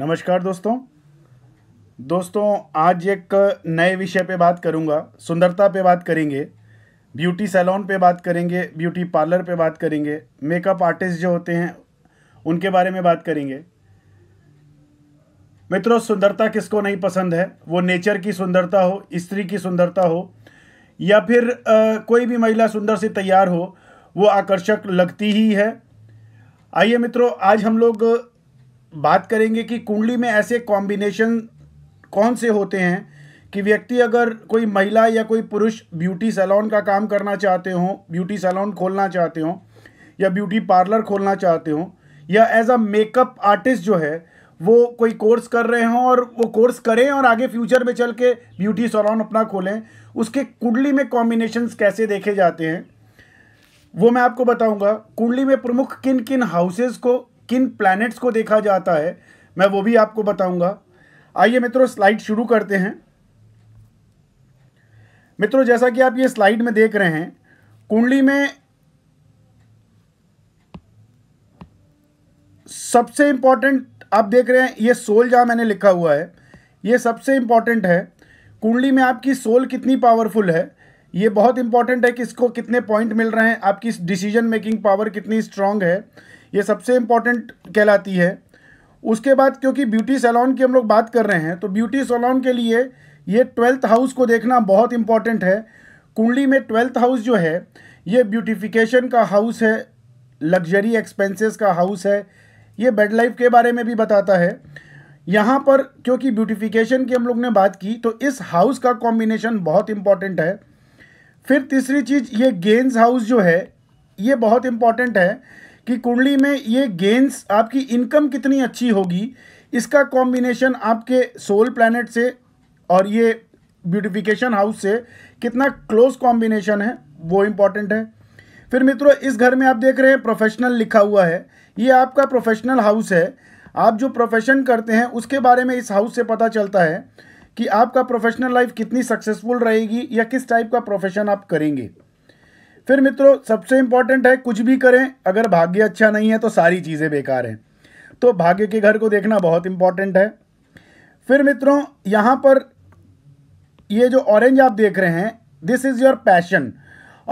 नमस्कार दोस्तों दोस्तों आज एक नए विषय पे बात करूँगा सुंदरता पे बात करेंगे ब्यूटी सैलून पे बात करेंगे ब्यूटी पार्लर पे बात करेंगे मेकअप आर्टिस्ट जो होते हैं उनके बारे में बात करेंगे मित्रों सुंदरता किसको नहीं पसंद है वो नेचर की सुंदरता हो स्त्री की सुंदरता हो या फिर आ, कोई भी महिला सुंदर से तैयार हो वो आकर्षक लगती ही है आइए मित्रों आज हम लोग बात करेंगे कि कुंडली में ऐसे कॉम्बिनेशन कौन से होते हैं कि व्यक्ति अगर कोई महिला या कोई पुरुष ब्यूटी सैलून का काम करना चाहते हों ब्यूटी सैलून खोलना चाहते हों या ब्यूटी पार्लर खोलना चाहते हों या एज अ मेकअप आर्टिस्ट जो है वो कोई कोर्स कर रहे हों और वो कोर्स करें और आगे फ्यूचर में चल के ब्यूटी सैलून अपना खोलें उसके कुंडली में कॉम्बिनेशंस कैसे देखे जाते हैं वो मैं आपको बताऊंगा कुंडली में प्रमुख किन किन हाउसेस को किन प्लैनेट्स को देखा जाता है मैं वो भी आपको बताऊंगा आइए मित्रों स्लाइड शुरू करते हैं मित्रों जैसा कि आप ये स्लाइड में देख रहे हैं कुंडली में सबसे इंपॉर्टेंट आप देख रहे हैं ये सोल जहां मैंने लिखा हुआ है ये सबसे इंपॉर्टेंट है कुंडली में आपकी सोल कितनी पावरफुल है ये बहुत इंपॉर्टेंट है कि इसको कितने पॉइंट मिल रहे हैं आपकी डिसीजन मेकिंग पावर कितनी स्ट्रांग है ये सबसे इम्पॉर्टेंट कहलाती है उसके बाद क्योंकि ब्यूटी सैलॉन की हम लोग बात कर रहे हैं तो ब्यूटी सैलॉन के लिए ये ट्वेल्थ हाउस को देखना बहुत इम्पॉर्टेंट है कुंडली में ट्वेल्थ हाउस जो है ये ब्यूटिफिकेशन का हाउस है लग्जरी एक्सपेंसेस का हाउस है ये बेड लाइफ के बारे में भी बताता है यहाँ पर क्योंकि ब्यूटिफिकेशन की हम लोग ने बात की तो इस हाउस का कॉम्बिनेशन बहुत इम्पॉर्टेंट है फिर तीसरी चीज़ ये गेंस हाउस जो है ये बहुत इम्पॉर्टेंट है कि कुंडली में ये गेंस आपकी इनकम कितनी अच्छी होगी इसका कॉम्बिनेशन आपके सोल प्लानट से और ये ब्यूटिफिकेशन हाउस से कितना क्लोज कॉम्बिनेशन है वो इम्पॉर्टेंट है फिर मित्रों इस घर में आप देख रहे हैं प्रोफेशनल लिखा हुआ है ये आपका प्रोफेशनल हाउस है आप जो प्रोफेशन करते हैं उसके बारे में इस हाउस से पता चलता है कि आपका प्रोफेशनल लाइफ कितनी सक्सेसफुल रहेगी या किस टाइप का प्रोफेशन आप करेंगे फिर मित्रों सबसे इम्पॉर्टेंट है कुछ भी करें अगर भाग्य अच्छा नहीं है तो सारी चीज़ें बेकार हैं तो भाग्य के घर को देखना बहुत इंपॉर्टेंट है फिर मित्रों यहाँ पर ये जो ऑरेंज आप देख रहे हैं दिस इज़ योर पैशन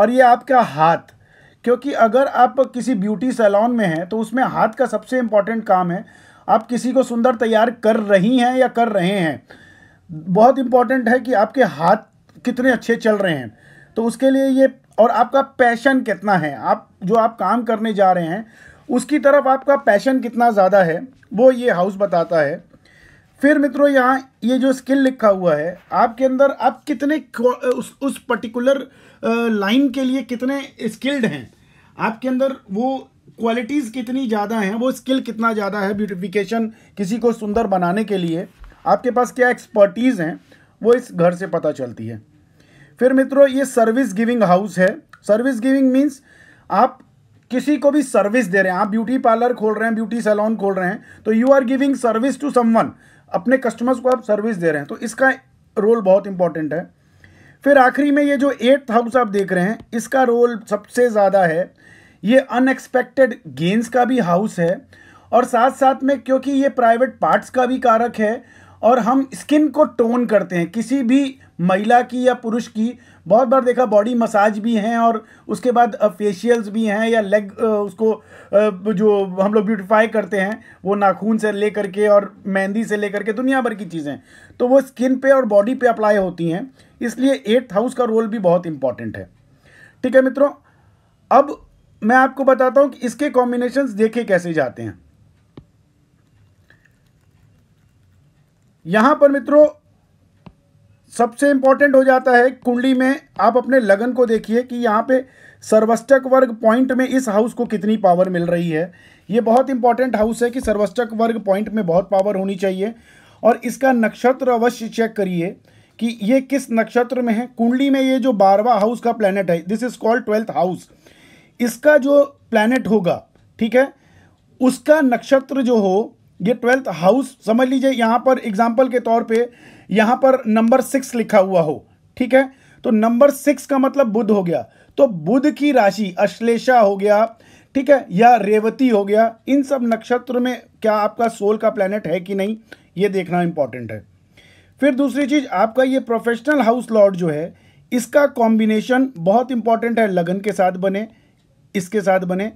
और ये आपका हाथ क्योंकि अगर आप किसी ब्यूटी सैलॉन में हैं तो उसमें हाथ का सबसे इम्पॉर्टेंट काम है आप किसी को सुंदर तैयार कर रही हैं या कर रहे हैं बहुत इम्पॉर्टेंट है कि आपके हाथ कितने अच्छे चल रहे हैं तो उसके लिए ये और आपका पैशन कितना है आप जो आप काम करने जा रहे हैं उसकी तरफ आपका पैशन कितना ज़्यादा है वो ये हाउस बताता है फिर मित्रों यहाँ ये जो स्किल लिखा हुआ है आपके अंदर आप कितने उस उस पर्टिकुलर लाइन के लिए कितने स्किल्ड हैं आपके अंदर वो क्वालिटीज़ कितनी ज़्यादा हैं वो स्किल कितना ज़्यादा है ब्यूटिफिकेशन किसी को सुंदर बनाने के लिए आपके पास क्या एक्सपर्टीज़ हैं वो इस घर से पता चलती है फिर मित्रों ये सर्विस गिविंग हाउस है सर्विस गिविंग मीन्स आप किसी को भी सर्विस दे रहे हैं आप ब्यूटी पार्लर खोल रहे हैं ब्यूटी सैलॉन खोल रहे हैं तो you are giving service to someone अपने कस्टमर्स को आप सर्विस दे रहे हैं तो इसका रोल बहुत इंपॉर्टेंट है फिर आखिरी में ये जो एट्थ हाउस आप देख रहे हैं इसका रोल सबसे ज़्यादा है ये अनएक्सपेक्टेड गेंस का भी हाउस है और साथ साथ में क्योंकि ये प्राइवेट पार्ट्स का भी कारक है और हम स्किन को टोन करते हैं किसी भी महिला की या पुरुष की बहुत बार देखा बॉडी मसाज भी हैं और उसके बाद फेशियल्स भी हैं या लेग उसको जो हम लोग ब्यूटिफाई करते हैं वो नाखून से ले करके और मेहंदी से ले करके दुनिया भर की चीज़ें तो वो स्किन पे और बॉडी पे अप्लाई होती हैं इसलिए एट्थ हाउस का रोल भी बहुत इंपॉर्टेंट है ठीक है मित्रों अब मैं आपको बताता हूँ कि इसके कॉम्बिनेशन देखे कैसे जाते हैं यहाँ पर मित्रों सबसे इम्पॉर्टेंट हो जाता है कुंडली में आप अपने लगन को देखिए कि यहाँ पे सर्वस्टक वर्ग पॉइंट में इस हाउस को कितनी पावर मिल रही है ये बहुत इंपॉर्टेंट हाउस है कि सर्वस्टक वर्ग पॉइंट में बहुत पावर होनी चाहिए और इसका नक्षत्र अवश्य चेक करिए कि ये किस नक्षत्र में है कुंडली में ये जो बारवा हाउस का प्लानट है this is called twelfth house इसका जो प्लानट होगा ठीक है उसका नक्षत्र जो हो ये ट्वेल्थ हाउस समझ लीजिए यहाँ पर एग्जाम्पल के तौर पर यहां पर नंबर सिक्स लिखा हुआ हो ठीक है तो नंबर सिक्स का मतलब बुध हो गया तो बुध की राशि अश्लेषा हो गया ठीक है या रेवती हो गया इन सब नक्षत्र में क्या आपका सोल का प्लेनेट है कि नहीं ये देखना इंपॉर्टेंट है फिर दूसरी चीज आपका ये प्रोफेशनल हाउस लॉर्ड जो है इसका कॉम्बिनेशन बहुत इंपॉर्टेंट है लगन के साथ बने इसके साथ बने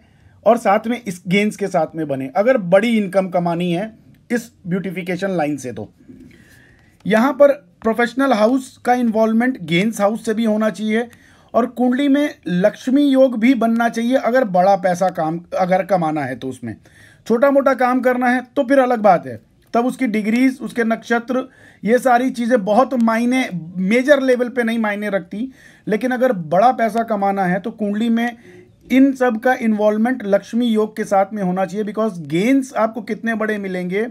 और साथ में इस गेंस के साथ में बने अगर बड़ी इनकम कमानी है इस ब्यूटिफिकेशन लाइन से तो यहाँ पर प्रोफेशनल हाउस का इन्वॉल्वमेंट गेंस हाउस से भी होना चाहिए और कुंडली में लक्ष्मी योग भी बनना चाहिए अगर बड़ा पैसा काम अगर कमाना है तो उसमें छोटा मोटा काम करना है तो फिर अलग बात है तब उसकी डिग्रीज उसके नक्षत्र ये सारी चीज़ें बहुत मायने मेजर लेवल पे नहीं मायने रखती लेकिन अगर बड़ा पैसा कमाना है तो कुंडली में इन सब का इन्वॉल्वमेंट लक्ष्मी योग के साथ में होना चाहिए बिकॉज गेंस आपको कितने बड़े मिलेंगे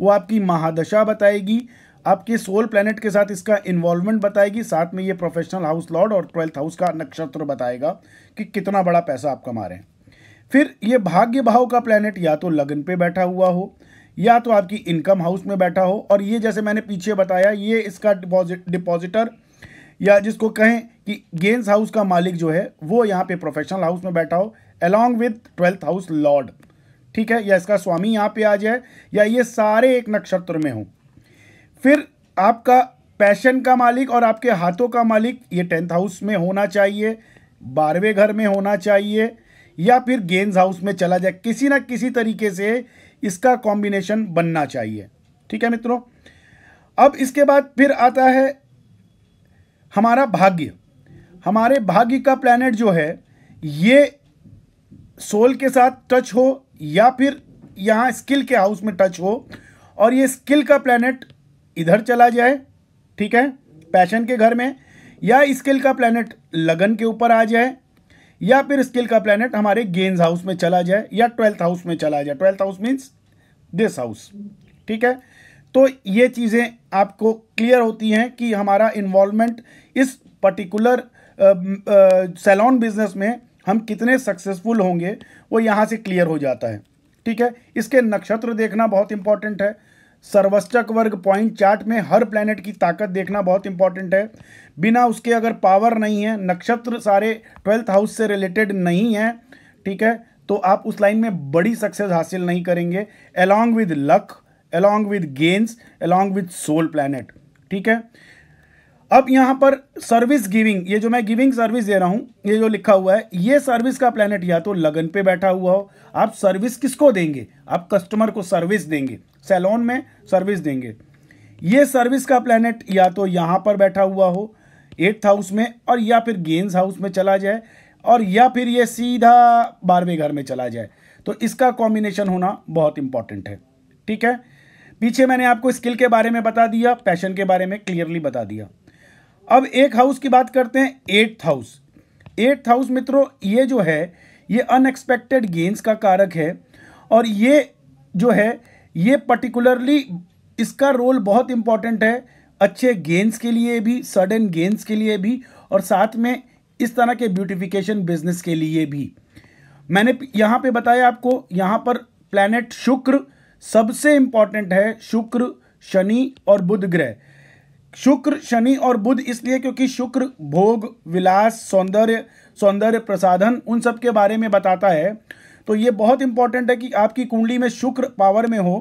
वो आपकी महादशा बताएगी आपके सोल प्लैनेट के साथ इसका इन्वॉल्वमेंट बताएगी साथ में ये प्रोफेशनल हाउस लॉर्ड और ट्वेल्थ हाउस का नक्षत्र बताएगा कि कितना बड़ा पैसा आप कमा रहे हैं फिर ये भाग्य भाव का प्लैनेट या तो लगन पे बैठा हुआ हो या तो आपकी इनकम हाउस में बैठा हो और ये जैसे मैंने पीछे बताया ये इसका डिपॉजिट डिपॉजिटर या जिसको कहें कि गेंस हाउस का मालिक जो है वो यहाँ पे प्रोफेशनल हाउस में बैठा हो along with twelfth house lord ठीक है या इसका स्वामी यहाँ पे आ जाए या ये सारे एक नक्षत्र में हों फिर आपका पैशन का मालिक और आपके हाथों का मालिक ये टेंथ हाउस में होना चाहिए बारहवें घर में होना चाहिए या फिर गेंद हाउस में चला जाए किसी ना किसी तरीके से इसका कॉम्बिनेशन बनना चाहिए ठीक है मित्रों अब इसके बाद फिर आता है हमारा भाग्य हमारे भाग्य का प्लैनेट जो है ये सोल के साथ टच हो या फिर यहाँ स्किल के हाउस में टच हो और ये स्किल का प्लैनेट इधर चला जाए ठीक है पैशन के घर में या स्किल का प्लानट लगन के ऊपर आ जाए या फिर स्किल का प्लानट हमारे गेंस हाउस में चला जाए या ट्वेल्थ हाउस में चला जाए twelfth house means this house ठीक है तो ये चीज़ें आपको क्लियर होती हैं कि हमारा इन्वॉल्वमेंट इस पर्टिकुलर सैलॉन बिजनेस में हम कितने सक्सेसफुल होंगे वो यहाँ से क्लियर हो जाता है ठीक है इसके नक्षत्र देखना बहुत इंपॉर्टेंट है सर्वस्टक वर्ग पॉइंट चार्ट में हर प्लैनेट की ताकत देखना बहुत इंपॉर्टेंट है बिना उसके अगर पावर नहीं है नक्षत्र सारे ट्वेल्थ हाउस से रिलेटेड नहीं है ठीक है तो आप उस लाइन में बड़ी सक्सेस हासिल नहीं करेंगे along with luck along with gains along with soul planet ठीक है अब यहाँ पर सर्विस गिविंग ये जो मैं गिविंग सर्विस दे रहा हूँ ये जो लिखा हुआ है ये सर्विस का प्लानट या तो लगन पे बैठा हुआ हो आप सर्विस किसको देंगे आप कस्टमर को सर्विस देंगे सैलोन में सर्विस देंगे ये सर्विस का प्लानट या तो यहाँ पर बैठा हुआ हो एट्थ हाउस में और या फिर गेंस हाउस में चला जाए और या फिर ये सीधा बारहवें घर में चला जाए तो इसका कॉम्बिनेशन होना बहुत इंपॉर्टेंट है ठीक है पीछे मैंने आपको स्किल के बारे में बता दिया पैशन के बारे में क्लियरली बता दिया अब एक हाउस की बात करते हैं एट्थ हाउस एट्थ हाउस मित्रों ये जो है ये अनएक्सपेक्टेड गेंस का कारक है और ये जो है ये पर्टिकुलरली इसका रोल बहुत इंपॉर्टेंट है अच्छे गेंस के लिए भी सडन गेंस के लिए भी और साथ में इस तरह के ब्यूटिफिकेशन बिजनेस के लिए भी मैंने यहाँ पे बताया आपको यहाँ पर प्लैनेट शुक्र सबसे इम्पॉर्टेंट है शुक्र शनि और बुध ग्रह शुक्र शनि और बुध इसलिए क्योंकि शुक्र भोग विलास सौंदर्य सौंदर्य प्रसाधन उन सब के बारे में बताता है तो ये बहुत इंपॉर्टेंट है कि आपकी कुंडली में शुक्र पावर में हो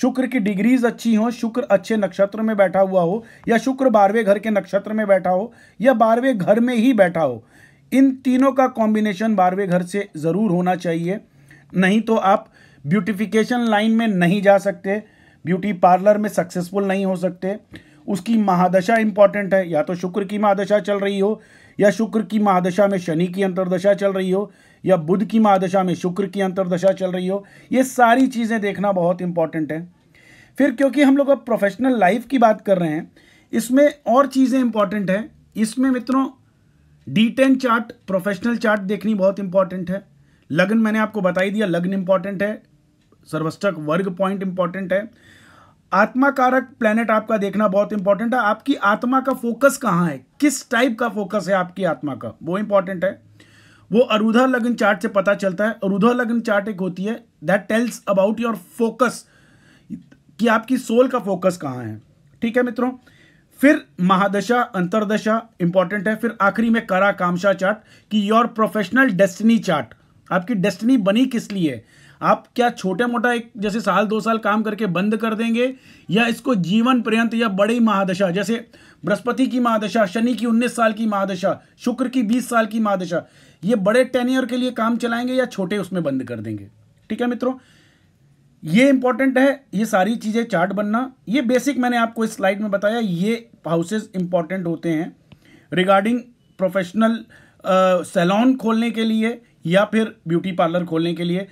शुक्र की डिग्रीज अच्छी हो शुक्र अच्छे नक्षत्र में बैठा हुआ हो या शुक्र बारहवें घर के नक्षत्र में बैठा हो या बारहवें घर में ही बैठा हो इन तीनों का कॉम्बिनेशन बारहवें घर से ज़रूर होना चाहिए नहीं तो आप ब्यूटिफिकेशन लाइन में नहीं जा सकते ब्यूटी पार्लर में सक्सेसफुल नहीं हो सकते उसकी महादशा इंपॉर्टेंट है या तो शुक्र की महादशा चल रही हो या शुक्र की महादशा में शनि की अंतर्दशा चल रही हो या बुध की महादशा में शुक्र की अंतर्दशा चल रही हो ये सारी चीज़ें देखना बहुत इंपॉर्टेंट है फिर क्योंकि हम लोग अब प्रोफेशनल लाइफ की बात कर रहे हैं इसमें और चीज़ें इंपॉर्टेंट हैं इसमें मित्रों D ten chart professional chart देखनी बहुत इंपॉर्टेंट है लग्न मैंने आपको बताई दिया लग्न इंपॉर्टेंट है सर्वस्टक वर्ग पॉइंट इंपॉर्टेंट है आत्मा कारक प्लेनेट आपका देखना बहुत इंपॉर्टेंट है आपकी आत्मा का फोकस कहाँ है किस टाइप का फोकस है आपकी आत्मा का वो इंपॉर्टेंट है वो अरुधा लग्न चार्ट से पता चलता है अरुधा लग्न चार्ट एक होती है that tells about your focus कि आपकी सोल का फोकस कहाँ है ठीक है मित्रों फिर महादशा अंतरदशा इंपॉर्टेंट है फिर आखिरी में करा कामशा चार्ट कि योर प्रोफेशनल डेस्टिनी चार्ट आपकी डेस्टिनी बनी किस लिए आप क्या छोटा मोटा एक जैसे साल दो साल काम करके बंद कर देंगे या इसको जीवन पर्यंत या बड़ी महादशा जैसे बृहस्पति की महादशा शनि की उन्नीस साल की महादशा शुक्र की बीस साल की महादशा ये बड़े टेनियर के लिए काम चलाएंगे या छोटे उसमें बंद कर देंगे ठीक है मित्रों ये इंपॉर्टेंट है ये सारी चीज़ें चार्ट बनना ये बेसिक मैंने आपको इस स्लाइड में बताया ये हाउसेज इंपॉर्टेंट होते हैं रिगार्डिंग प्रोफेशनल सैलॉन खोलने के लिए या फिर ब्यूटी पार्लर खोलने के लिए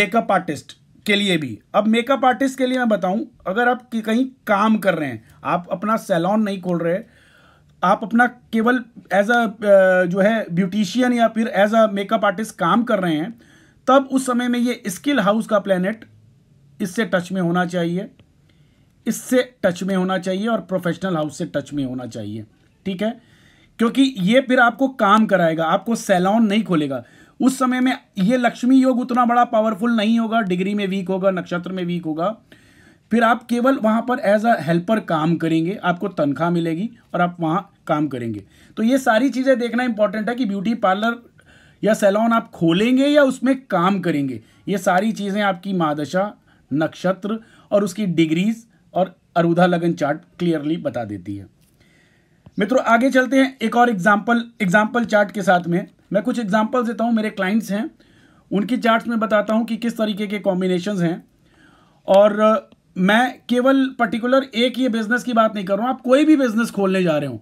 मेकअप आर्टिस्ट के लिए भी अब मेकअप आर्टिस्ट के लिए मैं बताऊं अगर आप कहीं काम कर रहे हैं आप अपना सैलॉन नहीं खोल रहे आप अपना केवल एज अ जो है ब्यूटिशियन या फिर एज अ मेकअप आर्टिस्ट काम कर रहे हैं तब उस समय में ये स्किल हाउस का प्लेनेट इससे टच में होना चाहिए इससे टच में होना चाहिए और प्रोफेशनल हाउस से टच में होना चाहिए ठीक है क्योंकि ये फिर आपको काम कराएगा आपको सैलॉन नहीं खोलेगा उस समय में ये लक्ष्मी योग उतना बड़ा पावरफुल नहीं होगा डिग्री में वीक होगा नक्षत्र में वीक होगा फिर आप केवल वहाँ पर एज अ हेल्पर काम करेंगे आपको तनख्वाह मिलेगी और आप वहाँ काम करेंगे तो ये सारी चीज़ें देखना इंपॉर्टेंट है कि ब्यूटी पार्लर या सैलॉन आप खोलेंगे या उसमें काम करेंगे ये सारी चीज़ें आपकी मादशा नक्षत्र और उसकी डिग्रीज और अरुधा लगन चार्ट क्लियरली बता देती है मित्रों आगे चलते हैं एक और एग्जाम्पल एग्जाम्पल चार्ट के साथ में मैं कुछ एग्जाम्पल्स देता हूँ मेरे क्लाइंट्स हैं उनकी चार्ट्स में बताता हूँ कि किस तरीके के कॉम्बिनेशन हैं और मैं केवल पर्टिकुलर एक ये बिजनेस की बात नहीं कर रहा हूं आप कोई भी बिजनेस खोलने जा रहे हो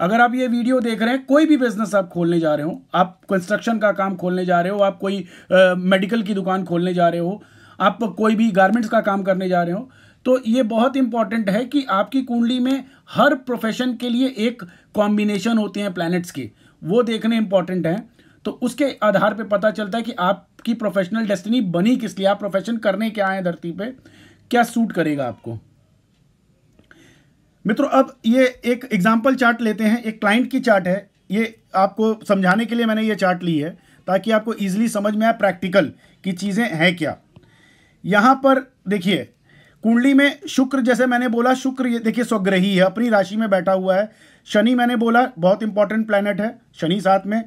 अगर आप ये वीडियो देख रहे हैं कोई भी बिजनेस आप खोलने जा रहे हो आप कंस्ट्रक्शन का काम खोलने जा रहे हो आप कोई मेडिकल की दुकान खोलने जा रहे हो आप कोई भी गारमेंट्स का काम करने जा रहे हो तो ये बहुत इंपॉर्टेंट है कि आपकी कुंडली में हर प्रोफेशन के लिए एक कॉम्बिनेशन होते हैं प्लैनेट्स के वो देखने इंपॉर्टेंट हैं तो उसके आधार पे पता चलता है कि आपकी प्रोफेशनल डेस्टिनी बनी किस लिए आप प्रोफेशन करने क्या आए धरती पे क्या सूट करेगा आपको मित्रों अब ये एक एग्जाम्पल चार्ट लेते हैं एक क्लाइंट की चार्ट है ये आपको समझाने के लिए मैंने ये चार्ट ली है ताकि आपको ईजिली समझ में आए प्रैक्टिकल कि चीज़ें हैं क्या यहाँ पर देखिए कुंडली में शुक्र जैसे मैंने बोला शुक्र ये देखिए स्वग्रही है अपनी राशि में बैठा हुआ है शनि मैंने बोला बहुत इंपॉर्टेंट प्लानट है शनि साथ में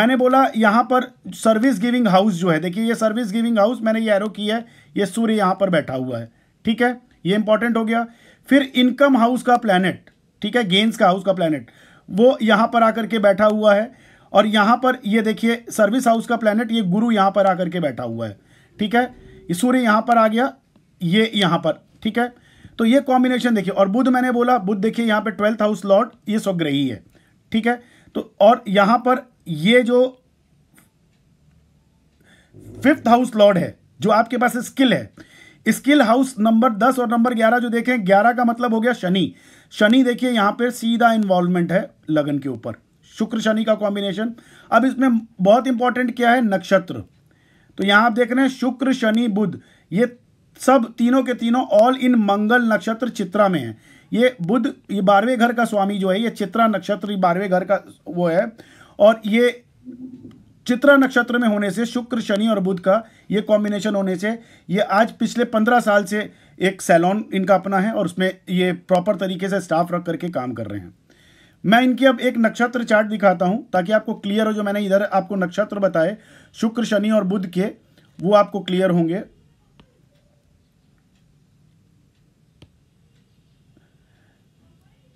मैंने बोला यहाँ पर सर्विस गिविंग हाउस जो है देखिए ये सर्विस गिविंग हाउस मैंने ये एरो की है ये सूर्य यहाँ पर बैठा हुआ है ठीक है ये इंपॉर्टेंट हो गया फिर इनकम हाउस का प्लैनेट ठीक है गेंस का हाउस का प्लैनेट वो यहां पर आकर के बैठा हुआ है और यहां पर ये देखिए सर्विस हाउस का प्लैनेट ये गुरु यहां पर आकर के बैठा हुआ है ठीक है सूर्य यहां पर आ गया ये यहां पर ठीक है तो ये कॉम्बिनेशन देखिए और बुध मैंने बोला बुध देखिए यहां पर ट्वेल्थ हाउस लॉर्ड ये स्वग्रही है ठीक है तो और यहां पर ये जो फिफ्थ हाउस लॉर्ड है जो आपके पास स्किल है स्किल हाउस नंबर दस और नंबर ग्यारह जो देखें ग्यारह का मतलब हो गया शनि शनि देखिए यहां पर सीधा इन्वॉल्वमेंट है लगन के ऊपर शुक्र शनि का कॉम्बिनेशन अब इसमें बहुत इंपॉर्टेंट क्या है नक्षत्र तो यहां आप देख रहे हैं शुक्र शनि बुध ये सब तीनों के तीनों ऑल इन मंगल नक्षत्र चित्रा में है ये बुध ये बारहवें घर का स्वामी जो है ये चित्रा नक्षत्र बारहवें घर का वो है और ये चित्रा नक्षत्र में होने से शुक्र शनि और बुध का ये कॉम्बिनेशन होने से ये आज पिछले पंद्रह साल से एक सैलॉन इनका अपना है और उसमें ये प्रॉपर तरीके से स्टाफ रख करके काम कर रहे हैं मैं इनकी अब एक नक्षत्र चार्ट दिखाता हूं ताकि आपको क्लियर हो जो मैंने इधर आपको नक्षत्र बताए शुक्र शनि और बुध के वो आपको क्लियर होंगे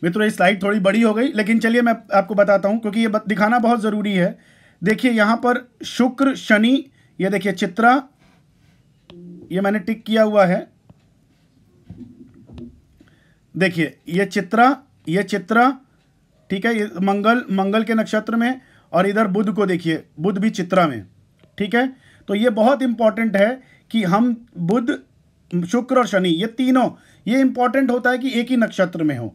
मित्रों ये स्लाइड थोड़ी बड़ी हो गई लेकिन चलिए मैं आपको बताता हूं क्योंकि ये दिखाना बहुत ज़रूरी है देखिए यहां पर शुक्र शनि ये देखिए चित्रा ये मैंने टिक किया हुआ है देखिए ये चित्रा ये चित्रा ठीक है ये मंगल मंगल के नक्षत्र में और इधर बुध को देखिए बुध भी चित्रा में ठीक है तो ये बहुत इंपॉर्टेंट है कि हम बुध शुक्र और शनि ये तीनों ये इंपॉर्टेंट होता है कि एक ही नक्षत्र में हो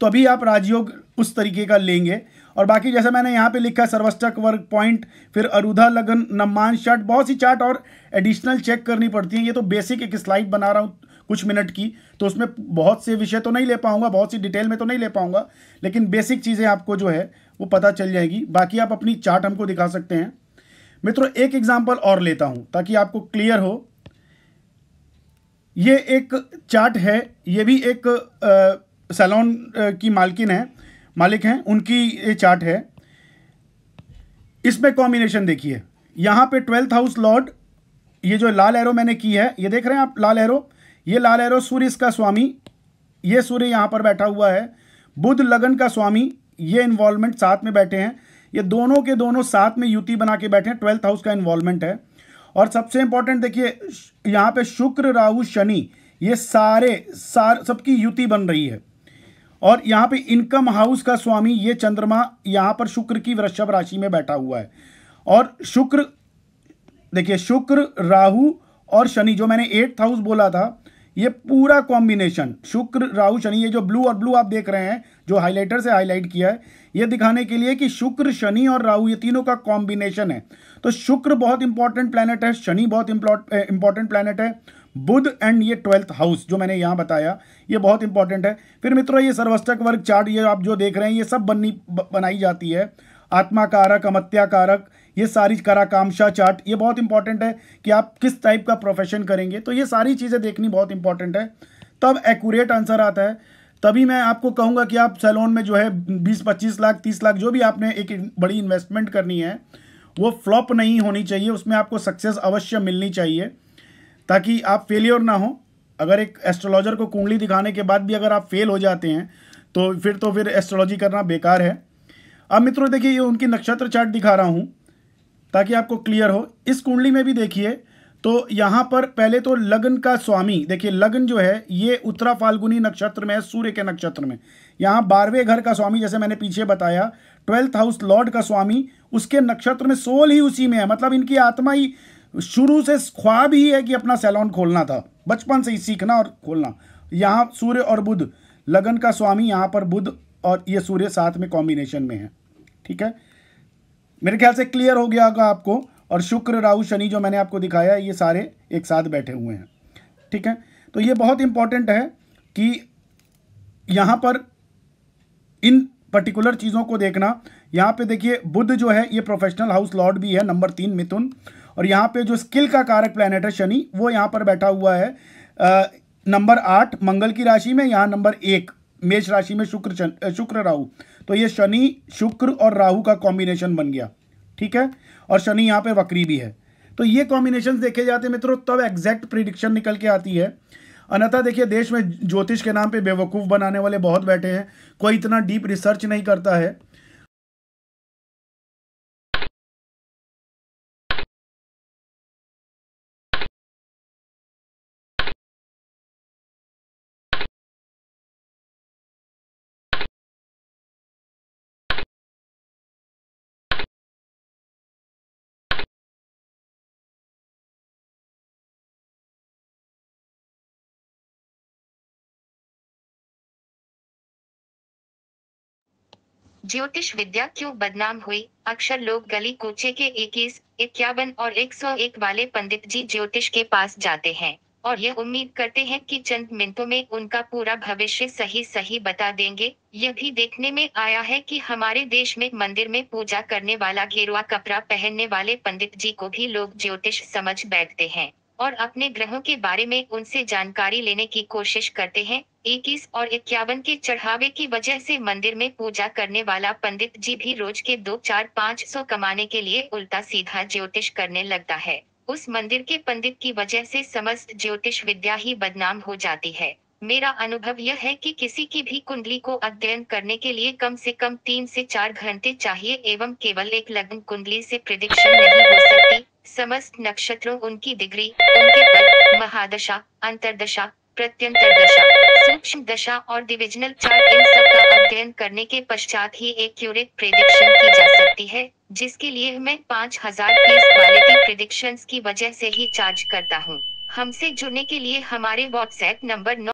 तो अभी आप राजयोग उस तरीके का लेंगे और बाकी जैसे मैंने यहाँ पे लिखा सर्वस्टक वर्ग पॉइंट फिर अरुधा लगन नम्मान शर्ट बहुत सी चार्ट और एडिशनल चेक करनी पड़ती है ये तो बेसिक एक स्लाइड बना रहा हूँ कुछ मिनट की तो उसमें बहुत से विषय तो नहीं ले पाऊंगा बहुत सी डिटेल में तो नहीं ले पाऊंगा लेकिन बेसिक चीज़ें आपको जो है वो पता चल जाएगी बाकी आप अपनी चार्ट हमको दिखा सकते हैं मित्रों एक एग्जाम्पल और लेता हूँ ताकि आपको क्लियर हो ये एक चार्ट है ये भी एक सैलॉन की मालकिन है मालिक हैं उनकी ये चार्ट है इसमें कॉम्बिनेशन देखिए यहाँ पे ट्वेल्थ हाउस लॉर्ड ये जो लाल एरो मैंने की है ये देख रहे हैं आप लाल एरो ये लाल एरो सूर्य इसका स्वामी ये सूर्य यहाँ पर बैठा हुआ है बुध लगन का स्वामी ये इन्वॉल्वमेंट साथ में बैठे हैं ये दोनों के दोनों साथ में युति बना के बैठे हैं ट्वेल्थ हाउस का इन्वॉल्वमेंट है और सबसे इंपॉर्टेंट देखिए यहाँ पे शुक्र राहु शनि ये सारे सार सबकी युति बन रही है और यहाँ पे इनकम हाउस का स्वामी ये चंद्रमा यहाँ पर शुक्र की वृषभ राशि में बैठा हुआ है और शुक्र देखिए शुक्र राहु और शनि जो मैंने एट्थ हाउस बोला था ये पूरा कॉम्बिनेशन शुक्र राहु शनि ये जो ब्लू और ब्लू आप देख रहे हैं जो हाइलाइटर से हाईलाइट किया है ये दिखाने के लिए कि शुक्र शनि और राहु ये तीनों का कॉम्बिनेशन है तो शुक्र बहुत इंपॉर्टेंट प्लानट है शनि बहुत इंपॉर्टेंट प्लानट है बुध एंड ये ट्वेल्थ हाउस जो मैंने यहाँ बताया ये बहुत इंपॉर्टेंट है फिर मित्रों ये सर्वस्टक वर्ग चार्ट ये आप जो देख रहे हैं ये सब बननी बनाई जाती है आत्माकारक अमत्याकारक ये सारी कराकांक्षा चार्ट ये बहुत इंपॉर्टेंट है कि आप किस टाइप का प्रोफेशन करेंगे तो ये सारी चीज़ें देखनी बहुत इंपॉर्टेंट है तब एक्यूरेट आंसर आता है तभी मैं आपको कहूँगा कि आप सैलोन में जो है बीस पच्चीस लाख तीस लाख जो भी आपने एक बड़ी इन्वेस्टमेंट करनी है वो फ्लॉप नहीं होनी चाहिए उसमें आपको सक्सेस अवश्य मिलनी चाहिए ताकि आप फेलियर ना हो अगर एक एस्ट्रोलॉजर को कुंडली दिखाने के बाद भी अगर आप फेल हो जाते हैं तो फिर तो फिर एस्ट्रोलॉजी करना बेकार है अब मित्रों देखिए ये उनकी नक्षत्र चार्ट दिखा रहा हूँ ताकि आपको क्लियर हो इस कुंडली में भी देखिए तो यहाँ पर पहले तो लग्न का स्वामी देखिए लग्न जो है ये उत्तरा फाल्गुनी नक्षत्र में है सूर्य के नक्षत्र में यहाँ बारहवें घर का स्वामी जैसे मैंने पीछे बताया ट्वेल्थ हाउस लॉर्ड का स्वामी उसके नक्षत्र में सोल ही उसी में है मतलब इनकी आत्मा ही शुरू से ख्वाब ही है कि अपना सैलॉन खोलना था बचपन से ही सीखना और खोलना यहाँ सूर्य और बुध लगन का स्वामी यहाँ पर बुध और ये सूर्य साथ में कॉम्बिनेशन में है ठीक है मेरे ख्याल से क्लियर हो गया होगा आपको और शुक्र राहु शनि जो मैंने आपको दिखाया है ये सारे एक साथ बैठे हुए हैं ठीक है तो ये बहुत इंपॉर्टेंट है कि यहाँ पर इन पर्टिकुलर चीज़ों को देखना यहाँ पे देखिए बुद्ध जो है ये प्रोफेशनल हाउस लॉर्ड भी है नंबर तीन मिथुन और यहाँ पे जो स्किल का कारक प्लैनेट है शनि वो यहाँ पर बैठा हुआ है नंबर आठ मंगल की राशि में यहाँ नंबर एक मेष राशि में शुक्र शुक्र राहु तो ये शनि शुक्र और राहु का कॉम्बिनेशन बन गया ठीक है और शनि यहाँ पे वक्री भी है तो ये कॉम्बिनेशन देखे जाते हैं मित्रों तब एग्जैक्ट प्रिडिक्शन निकल के आती है अन्यथा देखिए देश में ज्योतिष के नाम पे बेवकूफ़ बनाने वाले बहुत बैठे हैं कोई इतना डीप रिसर्च नहीं करता है ज्योतिष विद्या क्यों बदनाम हुई अक्सर लोग गली कूचे के इक्कीस इक्यावन और एक सौ एक वाले पंडित जी ज्योतिष के पास जाते हैं और ये उम्मीद करते हैं कि चंद मिनटों में उनका पूरा भविष्य सही सही बता देंगे यह भी देखने में आया है कि हमारे देश में मंदिर में पूजा करने वाला घेरुआ कपड़ा पहनने वाले पंडित जी को भी लोग ज्योतिष समझ बैठते हैं और अपने ग्रहों के बारे में उनसे जानकारी लेने की कोशिश करते हैं इक्कीस और इक्यावन के चढ़ावे की वजह से मंदिर में पूजा करने वाला पंडित जी भी रोज के दो चार पाँच सौ कमाने के लिए उल्टा सीधा ज्योतिष करने लगता है उस मंदिर के पंडित की वजह से समस्त ज्योतिष विद्या ही बदनाम हो जाती है मेरा अनुभव यह है कि किसी की भी कुंडली को अध्ययन करने के लिए कम से कम तीन से चार घंटे चाहिए एवं केवल एक लग्न कुंडली से प्रिडिक्शन नहीं हो सकती समस्त नक्षत्रों उनकी डिग्री उनके पद महादशा अंतरदशा प्रत्यंतर दशा सूक्ष्म दशा और डिविजनल चार्ट इन सब का अध्ययन करने के पश्चात ही एक क्यूरेट प्रेडिक्शन की जा सकती है जिसके लिए मैं पाँच हजार फीस क्वालिटी प्रिडिक्शन की वजह से ही चार्ज करता हूँ हमसे जुड़ने के लिए हमारे व्हाट्सएप नंबर नौ